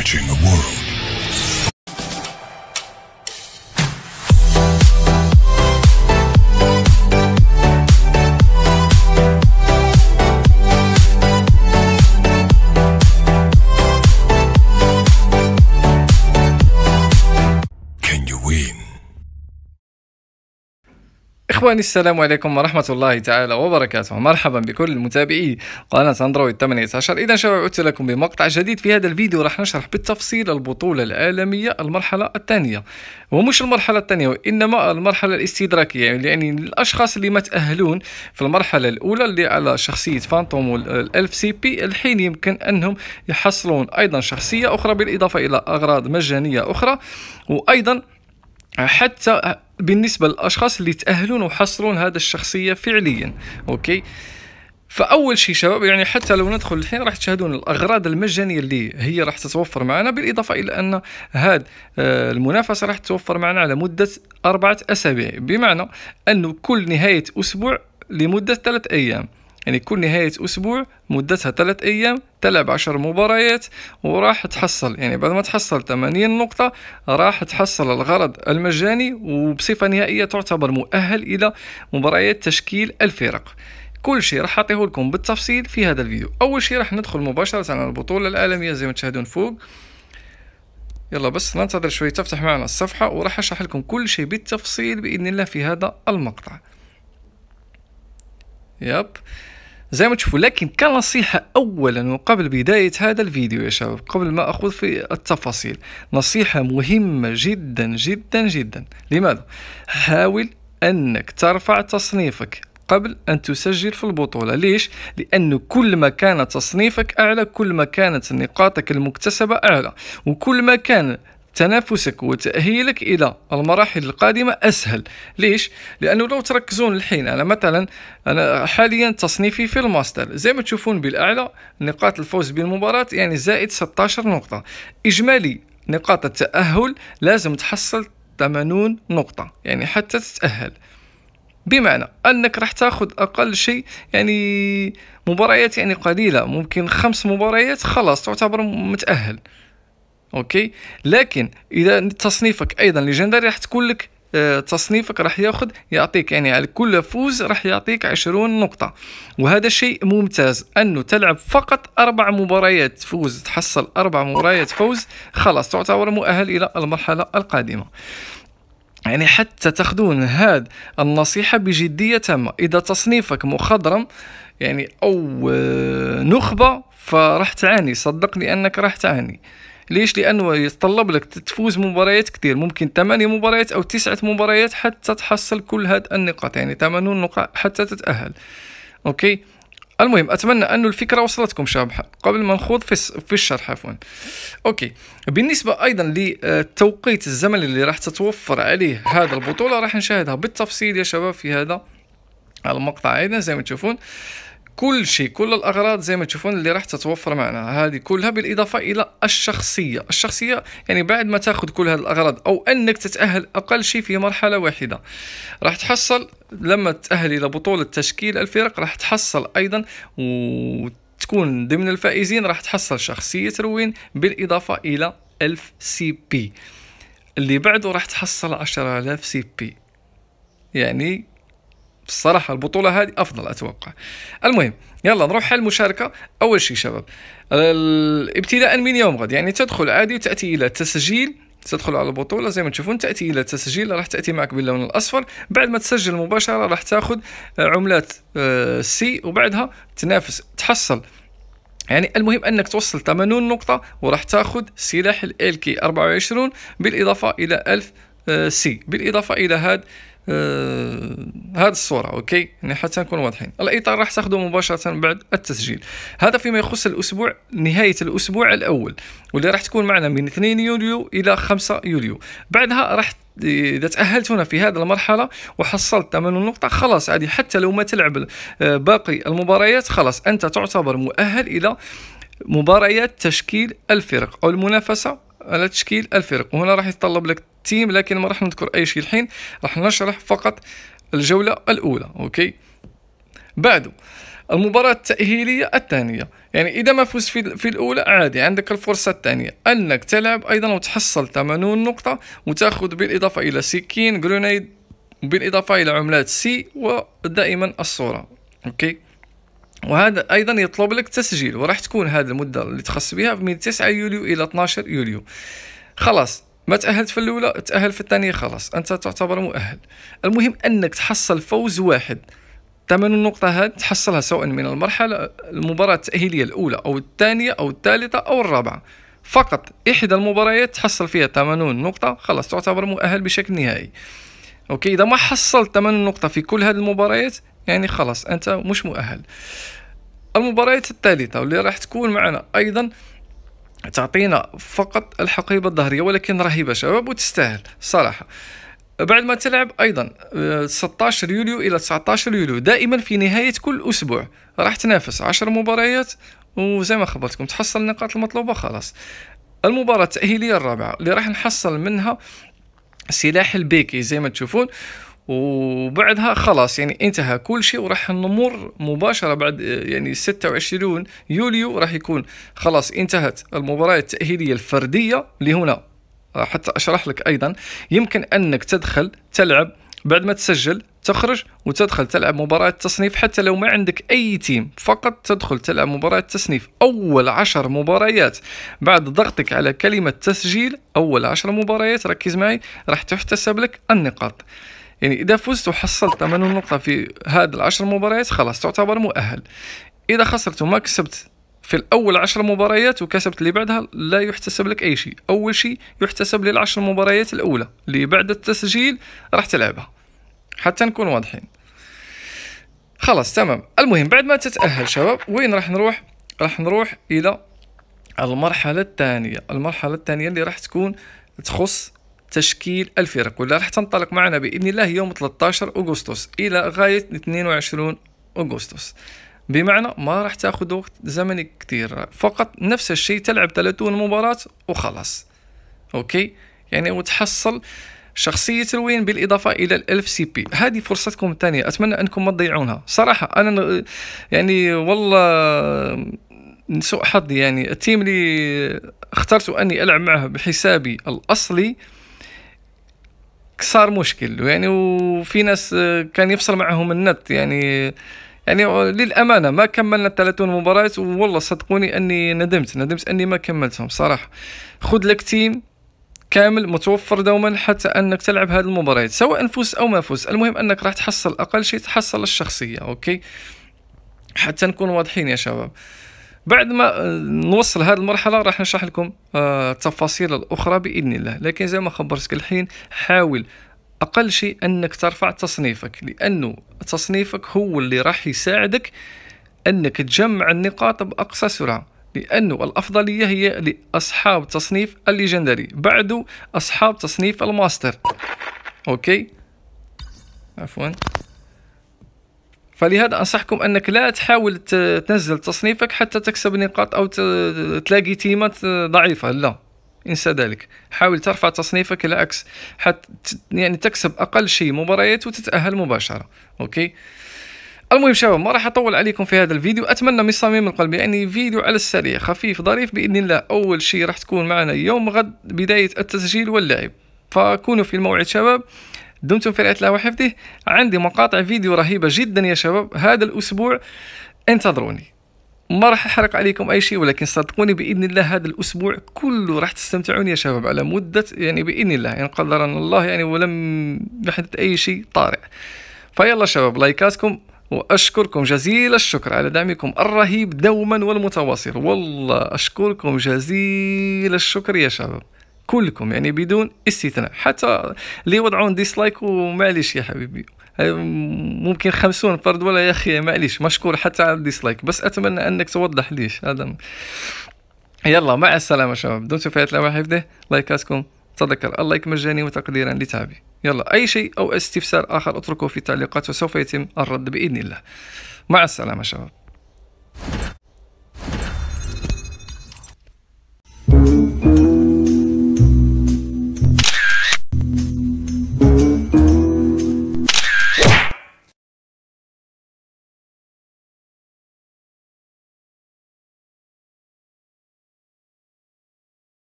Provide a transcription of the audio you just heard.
the world. Can you win? إخواني السلام عليكم ورحمة الله تعالى وبركاته مرحبا بكل متابعي قناة أندرويد 18 إذا شباب عدت لكم بمقطع جديد في هذا الفيديو راح نشرح بالتفصيل البطولة العالمية المرحلة الثانية ومش المرحلة الثانية وإنما المرحلة الاستدراكية يعني الأشخاص اللي ما تأهلون في المرحلة الأولى اللي على شخصية فانتوم والألف سي بي الحين يمكن أنهم يحصلون أيضا شخصية أخرى بالإضافة إلى أغراض مجانية أخرى وأيضا حتى بالنسبه للاشخاص اللي تاهلون وحصلون هذا الشخصيه فعليا اوكي فاول شيء شباب يعني حتى لو ندخل الحين راح تشاهدون الاغراض المجانيه اللي هي راح تتوفر معنا بالاضافه الى ان هذا آه، المنافسه راح تتوفر معنا على مده اربعه اسابيع بمعنى انه كل نهايه اسبوع لمده ثلاث ايام يعني كل نهاية أسبوع مدتها ثلاث أيام تلعب عشر مباريات وراح تحصل يعني بعد ما تحصل 80 نقطة راح تحصل الغرض المجاني وبصفة نهائية تعتبر مؤهل إلى مباريات تشكيل الفرق كل شيء راح اعطيه لكم بالتفصيل في هذا الفيديو اول شيء راح ندخل مباشره على البطوله العالميه زي ما تشاهدون فوق يلا بس ننتظر شوي تفتح معنا الصفحه وراح اشرح لكم كل شيء بالتفصيل باذن الله في هذا المقطع ياب زي ما تشوفوا لكن كنصيحة أولا وقبل بداية هذا الفيديو يا شباب قبل ما أخذ في التفاصيل نصيحة مهمة جدا جدا جدا لماذا؟ حاول أنك ترفع تصنيفك قبل أن تسجل في البطولة ليش؟ لأنه كل ما كان تصنيفك أعلى كل ما كانت نقاطك المكتسبة أعلى وكل ما كان تنافسك وتأهيلك إلى المراحل القادمة أسهل ليش؟ لأنه لو تركزون الحين أنا مثلا أنا حاليا تصنيفي في الماستر زي ما تشوفون بالأعلى نقاط الفوز بالمباراة يعني زائد 16 نقطة إجمالي نقاط التأهل لازم تحصل 80 نقطة يعني حتى تتأهل بمعنى انك راح تاخذ اقل شيء يعني مباريات يعني قليله ممكن خمس مباريات خلاص تعتبر متاهل اوكي لكن اذا تصنيفك ايضا ليجندري راح تكون لك آه، تصنيفك راح ياخذ يعطيك يعني على كل فوز راح يعطيك 20 نقطة وهذا شيء ممتاز أنه تلعب فقط أربع مباريات فوز تحصل أربع مباريات فوز خلاص تعتبر مؤهل إلى المرحلة القادمة يعني حتى تاخذون هذا النصيحة بجدية تامة إذا تصنيفك مخضرم يعني أو آه، نخبة فراح تعاني صدقني أنك راح تعاني ليش لانه يتطلب لك تفوز مباريات كثير ممكن 8 مباريات او 9 مباريات حتى تحصل كل هاد النقاط يعني 80 نقاط حتى تتاهل اوكي المهم اتمنى انه الفكره وصلتكم شابه قبل ما نخوض في في الشرح عفوا اوكي بالنسبه ايضا للتوقيت الزمني اللي راح تتوفر عليه هذا البطوله راح نشاهدها بالتفصيل يا شباب في هذا المقطع ايضا زي ما تشوفون كل شيء كل الاغراض زي ما تشوفون اللي راح تتوفر معنا هذه كلها بالاضافه الى الشخصيه الشخصيه يعني بعد ما تاخذ كل هذه الاغراض او انك تتاهل اقل شيء في مرحله واحده راح تحصل لما تتاهل الى بطوله تشكيل الفرق راح تحصل ايضا و تكون ضمن الفائزين راح تحصل شخصية روين بالإضافة إلى 1000 سي بي اللي بعده راح تحصل 10000 سي بي يعني بصراحة البطولة هذه أفضل أتوقع المهم يلا نروح على المشاركة أول شيء شباب ابتداء من يوم غد يعني تدخل عادي وتأتي إلى تسجيل تدخل على البطولة زي ما تشوفون تأتي إلى تسجيل راح تأتي معك باللون الأصفر بعد ما تسجل مباشرة راح تاخذ عملات سي آه، وبعدها تنافس تحصل يعني المهم انك توصل 80 نقطة وراح تاخذ سلاح الالكي 24 بالاضافة الى 1000 سي آه، بالاضافة الى هذا آه هذه الصوره اوكي يعني حتى نكون واضحين الاطار راح تاخذه مباشره بعد التسجيل هذا فيما يخص الاسبوع نهايه الاسبوع الاول واللي راح تكون معنا من 2 يوليو الى 5 يوليو بعدها راح اذا تاهلت هنا في هذه المرحله وحصلت 8 نقطه خلاص عادي حتى لو ما تلعب آه، باقي المباريات خلاص انت تعتبر مؤهل الى مباريات تشكيل الفرق او المنافسه على تشكيل الفرق وهنا راح يتطلب لك التيم لكن ما راح نذكر اي شيء الحين راح نشرح فقط الجوله الاولى اوكي بعده المباراة التأهيلية الثانية يعني إذا ما فزت في, في الأولى عادي عندك الفرصة الثانية أنك تلعب أيضا وتحصل 80 نقطة وتأخذ بالإضافة إلى سكين جرونيد بالإضافة إلى عملات سي ودائما الصورة أوكي وهذا ايضا يطلب لك تسجيل وراح تكون هذه المده اللي تخص بها من 9 يوليو الى 12 يوليو خلاص ما تاهلت في الاولى تاهل في الثانيه خلاص انت تعتبر مؤهل المهم انك تحصل فوز واحد ثمن نقطة هاد تحصلها سواء من المرحلة المباراة التأهيلية الأولى أو الثانية أو الثالثة أو الرابعة فقط إحدى المباريات تحصل فيها 80 نقطة خلاص تعتبر مؤهل بشكل نهائي أوكي إذا ما حصلت 80 نقطة في كل هذه المباريات يعني خلاص أنت مش مؤهل المباريات الثالثة واللي راح تكون معنا أيضا تعطينا فقط الحقيبة الظهرية ولكن رهيبة شباب وتستاهل صراحة بعد ما تلعب ايضا 16 آه، يوليو الى 19 يوليو دائما في نهايه كل اسبوع راح تنافس 10 مباريات وزي ما خبرتكم تحصل النقاط المطلوبه خلاص المباراه التاهيليه الرابعه اللي راح نحصل منها سلاح البيكي زي ما تشوفون وبعدها خلاص يعني انتهى كل شيء وراح نمر مباشره بعد يعني 26 يوليو راح يكون خلاص انتهت المباراه التاهيليه الفرديه لهنا حتى اشرح لك ايضا يمكن انك تدخل تلعب بعد ما تسجل تخرج وتدخل تلعب مباراة تصنيف حتى لو ما عندك أي تيم فقط تدخل تلعب مباراة تصنيف أول عشر مباريات بعد ضغطك على كلمة تسجيل أول عشر مباريات ركز معي راح تحتسب لك النقاط يعني اذا فزت وحصلت 80 نقطه في هذه العشر مباريات خلاص تعتبر مؤهل اذا خسرت وما كسبت في الاول عشر مباريات وكسبت اللي بعدها لا يحتسب لك اي شيء اول شيء يحتسب للعشر مباريات الاولى اللي بعد التسجيل راح تلعبها حتى نكون واضحين خلاص تمام المهم بعد ما تتاهل شباب وين راح نروح راح نروح الى المرحله الثانيه المرحله الثانيه اللي راح تكون تخص تشكيل الفرق واللي راح تنطلق معنا باذن الله يوم 13 اغسطس الى غايه 22 اغسطس بمعنى ما راح تاخذ وقت زمني كثير فقط نفس الشيء تلعب 30 مباراه وخلاص اوكي يعني وتحصل شخصية الوين بالإضافة إلى الألف سي بي هذه فرصتكم الثانية أتمنى أنكم ما تضيعونها صراحة أنا يعني والله من سوء حظي يعني التيم اللي اخترت أني ألعب معه بحسابي الأصلي صار مشكل يعني وفي ناس آه، كان يفصل معهم النت يعني يعني للامانه ما كملنا 30 مباراه والله صدقوني اني ندمت ندمت اني ما كملتهم صراحه خذ لك تيم كامل متوفر دوما حتى انك تلعب هذه المباريات سواء فوز او ما فوز المهم انك راح تحصل اقل شيء تحصل الشخصيه اوكي حتى نكون واضحين يا شباب بعد ما آه، نوصل هذه المرحله راح نشرح لكم آه، التفاصيل الاخرى باذن الله لكن زي ما خبرتك الحين حاول اقل شيء انك ترفع تصنيفك لانه تصنيفك هو اللي راح يساعدك انك تجمع النقاط باقصى سرعه لأنه الأفضلية هي لأصحاب تصنيف الليجندري بعده أصحاب تصنيف الماستر أوكي عفوا فلهذا انصحكم انك لا تحاول تنزل تصنيفك حتى تكسب نقاط او تلاقي تيمات ضعيفه لا انسى ذلك حاول ترفع تصنيفك العكس حتى يعني تكسب اقل شيء مباريات وتتاهل مباشره اوكي المهم شباب ما راح اطول عليكم في هذا الفيديو اتمنى من صميم القلب يعني فيديو على السريع خفيف ظريف باذن الله اول شيء راح تكون معنا يوم غد بدايه التسجيل واللعب فكونوا في الموعد شباب دمتم في رعاية الله وحفظه عندي مقاطع فيديو رهيبة جدا يا شباب هذا الأسبوع انتظروني ما راح احرق عليكم اي شيء ولكن صدقوني باذن الله هذا الاسبوع كله راح تستمتعون يا شباب على مده يعني باذن الله يعني قدرنا الله يعني ولم يحدث اي شيء طارئ فيلا شباب لايكاتكم واشكركم جزيل الشكر على دعمكم الرهيب دوما والمتواصل والله اشكركم جزيل الشكر يا شباب كلكم يعني بدون استثناء حتى اللي وضعون ديسلايك ومعليش يا حبيبي ممكن خمسون فرد ولا يا اخي معليش مشكور حتى على الديسلايك بس اتمنى انك توضح ليش هذا يلا مع السلامه شباب دمتم في الله وحفظه لايكاتكم تذكر اللايك مجاني وتقديرا لتعبي يلا اي شيء او استفسار اخر اتركه في التعليقات وسوف يتم الرد باذن الله مع السلامه شباب